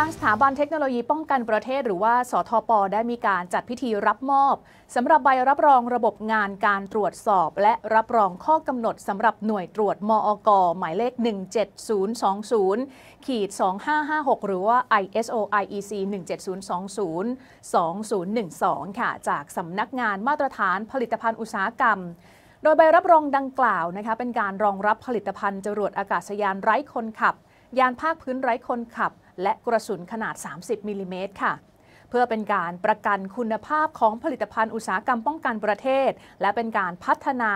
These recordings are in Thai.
ทางสถาบันเทคโนโลยีป้องกันประเทศหรือว่าสทป ได้มีการจัดพิธีรับมอบสำหรับใบรับรองระบบงานการตรวจสอบ และรับรองข้อกำหนดสำหรับหน่วยตรวจมอก หมายเลข 17020ขีด2556 หรือว่า ISO IEC 17020 2012 ค่ะจากสำนักงานมาตรฐานผลิตภัณฑ์อุตสาหกรรม โดยใบรับรองดังกล่าวนะคะเป็นการรองรับผลิตภัณฑ์จรวดอากาศยานไร้คนขับยานภาคพื้นไร้คนขับและกระสุนขนาด 30มิลิเมตรค่ะ เพื่อเป็นการประกันคุณภาพของผลิตภัณฑ์อุตสาหกรรมป้องกันประเทศและเป็นการพัฒนา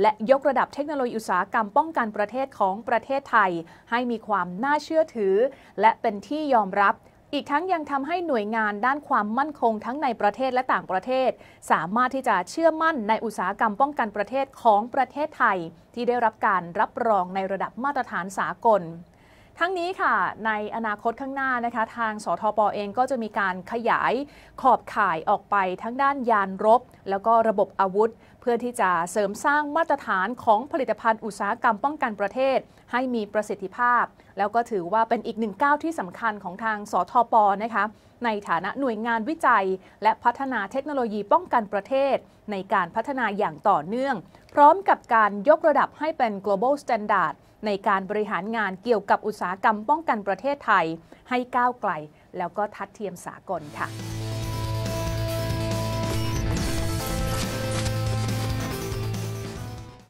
และยกระดับเทคโนโลยีอุตสาหกรรมป้องกันประเทศของประเทศไทย ให้มีความน่าเชื่อถือ และเป็นที่ยอมรับ อีกทั้งยังทำให้หน่วยงานด้านความมั่นคงทั้งในประเทศและต่างประเทศ สามารถที่จะเชื่อมั่นในอุตสาหกรรมป้องกันประเทศของประเทศไทย ที่ได้รับการรับรองในระดับมาตรฐานสากลทั้งนี้ค่ะ ในอนาคตข้างหน้านะคะทางสทปอเองก็จะมีการขยายขอบข่ายออกไปทั้งด้านยานรบแล้วก็ระบบอาวุธ เพื่อที่จะเสริมสร้างมาตรฐานของผลิตภัณฑ์อุตสาหกรรมป้องกันประเทศให้มีประสิทธิภาพ แล้วก็ถือว่าเป็นอีกหนึ่งก้าวที่สำคัญของทางสทปนะคะในฐานะหน่วยงานวิจัย และพัฒนาเทคโนโลยีป้องกันประเทศ ในการพัฒนาอย่างต่อเนื่อง พร้อมกับการยกระดับให้เป็น global standard ในการบริหารงานเกี่ยวกับอุตสาหาหกรรมป้องกันประเทศไทยให้ก้าวไกล แล้วก็ทัดเทียมสากลค่ะ